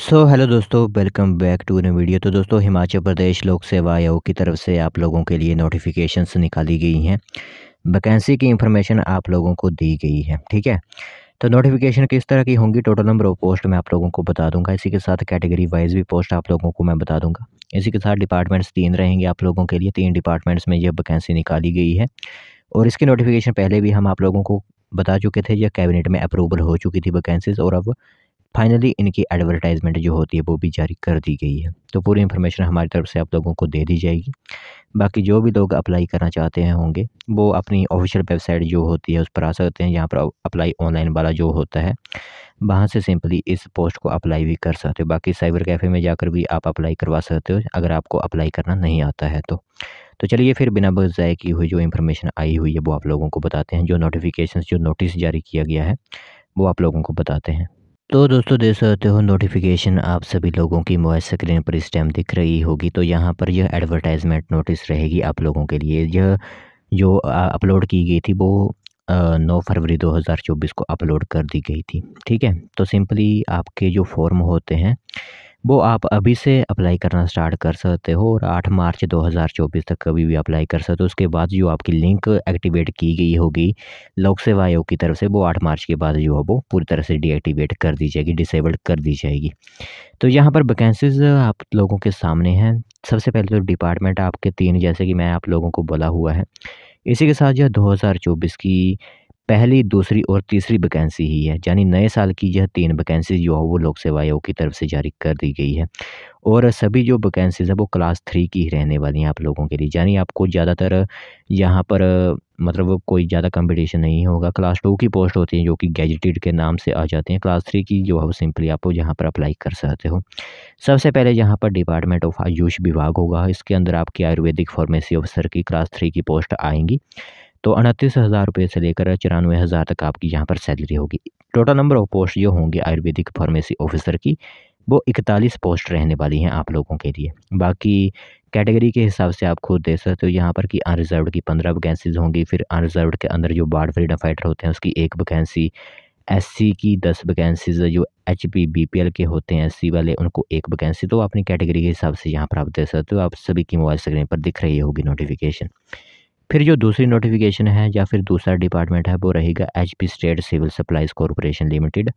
सो hello दोस्तों welcome back to new video तो दोस्तों हिमाचल प्रदेश लोक सेवा आयोग की तरफ से आप लोगों के लिए नोटिफिकेशंस निकाली गई हैं वैकेंसी की इन्फॉर्मेशन आप लोगों को दी गई है ठीक है तो नोटिफिकेशन किस तरह की होंगी टोटल नंबर ऑफ पोस्ट मैं आप लोगों को बता दूंगा इसी के साथ कैटेगरी वाइज भी पोस्ट आप लोगों को मैं बता दूंगा इसी के साथ डिपार्टमेंट्स तीन रहेंगे आप लोगों के लिए तीन डिपार्टमेंट्स में यह वैकेंसी निकाली गई है और इसकी नोटिफिकेशन पहले भी हम आप लोगों को बता चुके थे यह कैबिनेट में अप्रूवल हो चुकी थी वैकेंसीज़ और अब फाइनली इनकी एडवर्टाइजमेंट जो होती है वो भी जारी कर दी गई है तो पूरी इन्फॉर्मेशन हमारी तरफ से आप लोगों को दे दी जाएगी बाकी जो भी लोग अप्लाई करना चाहते हैं होंगे वो अपनी ऑफिशियल वेबसाइट जो होती है उस पर आ सकते हैं यहाँ पर अप्लाई ऑनलाइन वाला जो होता है वहाँ से सिंपली इस पोस्ट को अप्लाई भी कर सकते हो बाकी साइबर कैफ़े में जाकर भी आप अप्लाई करवा सकते हो अगर आपको अप्लाई करना नहीं आता है तो तो चलिए फिर बिना बस जाए की हुई जो इन्फॉर्मेशन आई हुई है वो आप लोगों को बताते हैं जो नोटिफिकेशन जो नोटिस जारी किया गया है वो आप लोगों को बताते हैं तो दोस्तों देख सकते हो नोटिफिकेशन आप सभी लोगों की मोबाइल स्क्रीन पर इस टाइम दिख रही होगी तो यहाँ पर यह एडवर्टाइजमेंट नोटिस रहेगी आप लोगों के लिए यह जो अपलोड की गई थी वो नौ फरवरी 2024 को अपलोड कर दी गई थी ठीक है तो सिंपली आपके जो फॉर्म होते हैं वो आप अभी से अप्लाई करना स्टार्ट कर सकते हो और 8 मार्च 2024 तक कभी भी अप्लाई कर सकते हो उसके बाद जो आपकी लिंक एक्टिवेट की गई होगी लोक सेवा आयोग की तरफ से वो 8 मार्च के बाद जो है वो पूरी तरह से डीएक्टिवेट कर दी जाएगी डिसेबल्ड कर दी जाएगी तो यहाँ पर वैकेंसीज आप लोगों के सामने हैं सबसे पहले तो डिपार्टमेंट आपके तीन जैसे कि मैं आप लोगों को बोला हुआ है इसी के साथ जो 2024 की पहली दूसरी और तीसरी वैकेंसी ही है यानी नए साल की यह तीन वैकेंसी जो है वो लोक सेवा आयोग की तरफ से जारी कर दी गई है और सभी जो वैकेंसीज़ है वो क्लास थ्री की ही रहने वाली हैं आप लोगों के लिए यानी आपको ज़्यादातर यहाँ पर मतलब कोई ज़्यादा कंपटीशन नहीं होगा क्लास टू की पोस्ट होती है जो कि गैजेटेड के नाम से आ जाती हैं क्लास थ्री की जो है वो सिंपली आप यहाँ पर अप्लाई कर सकते हो सबसे पहले यहाँ पर डिपार्टमेंट ऑफ आयुष विभाग होगा इसके अंदर आपकी आयुर्वेदिक फार्मेसी ऑफिसर की क्लास थ्री की पोस्ट आएंगी तो अड़तीस हज़ार रुपये से लेकर चौरानवे हज़ार तक आपकी यहाँ पर सैलरी होगी टोटल नंबर ऑफ पोस्ट जो होंगे आयुर्वेदिक फार्मेसी ऑफिसर की वो इकतालीस पोस्ट रहने वाली हैं आप लोगों के लिए बाकी कैटेगरी के हिसाब से आप खुद देख सकते हो यहाँ पर कि अनरिजर्व की पंद्रह वैकेंसीज होंगी फिर अनरिजर्व के अंदर जो बाढ़ फ्रीडम फाइटर होते हैं उसकी एक वैकेंसी एससी की दस वैकेंसीज जो H P B P L के होते हैं एससी वाले उनको एक वैकेंसी तो अपनी कैटेगरी के हिसाब से यहाँ पर आप देख सकते हो आप सभी की मोबाइल स्क्रीन पर दिख रही होगी नोटिफिकेशन फिर जो दूसरी नोटिफिकेशन है या फिर दूसरा डिपार्टमेंट है वो रहेगा H P state civil supplies corporation limited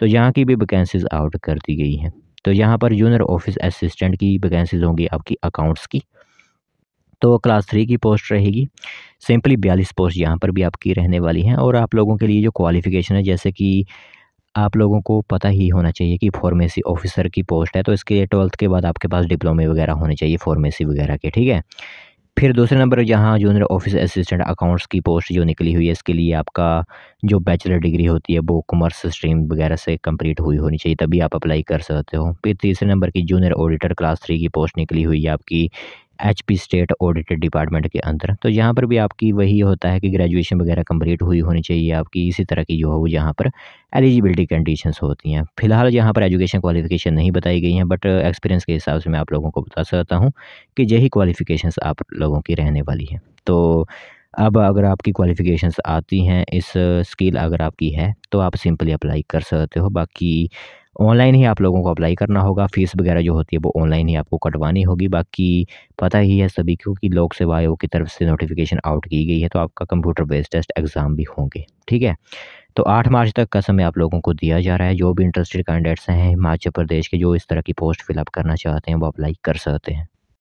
तो यहाँ की भी वैकेंसीज आउट कर दी गई हैं तो यहाँ पर जूनियर ऑफिस असिस्टेंट की वैकेंसीज होंगी आपकी अकाउंट्स की तो क्लास थ्री की पोस्ट रहेगी सिंपली बयालीस पोस्ट यहाँ पर भी आपकी रहने वाली हैं और आप लोगों के लिए जो क्वालिफ़िकेशन है जैसे कि आप लोगों को पता ही होना चाहिए कि फार्मेसी ऑफिसर की पोस्ट है तो इसके लिए ट्वेल्थ के बाद आपके पास डिप्लोमे वगैरह होने चाहिए फार्मेसी वगैरह के ठीक है फिर दूसरे नंबर यहाँ जूनियर ऑफिस असिस्टेंट अकाउंट्स की पोस्ट जो निकली हुई है इसके लिए आपका जो बैचलर डिग्री होती है वो कॉमर्स स्ट्रीम वगैरह से कंप्लीट हुई होनी चाहिए तभी आप अप्लाई कर सकते हो फिर तीसरे नंबर की जूनियर ऑडिटर क्लास थ्री की पोस्ट निकली हुई है आपकी H P state audit department के अंदर तो यहाँ पर भी आपकी वही होता है कि ग्रेजुएशन वगैरह कंप्लीट हुई होनी चाहिए आपकी इसी तरह की जो है वो यहाँ पर एलिजिबिलिटी कंडीशंस होती हैं फिलहाल यहाँ पर एजुकेशन क्वालिफिकेशन नहीं बताई गई हैं बट एक्सपीरियंस के हिसाब से मैं आप लोगों को बता सकता हूँ कि यही क्वालिफिकेशन आप लोगों की रहने वाली हैं तो अब अगर आपकी क्वालिफ़िकेशंस आती हैं इस स्किल अगर आपकी है तो आप सिंपली अप्लाई कर सकते हो बाकी ऑनलाइन ही आप लोगों को अप्लाई करना होगा फ़ीस वगैरह जो होती है वो ऑनलाइन ही आपको कटवानी होगी बाकी पता ही है सभी क्योंकि लोक सेवा आयोग की तरफ से नोटिफिकेशन आउट की गई है तो आपका कंप्यूटर बेस्ड टेस्ट एग्ज़ाम भी होंगे ठीक है तो आठ मार्च तक का समय आप लोगों को दिया जा रहा है जो भी इंटरेस्टेड कैंडिडेट्स हैं हिमाचल प्रदेश के जो इस तरह की पोस्ट फिलअप करना चाहते हैं वो अप्लाई कर सकते हैं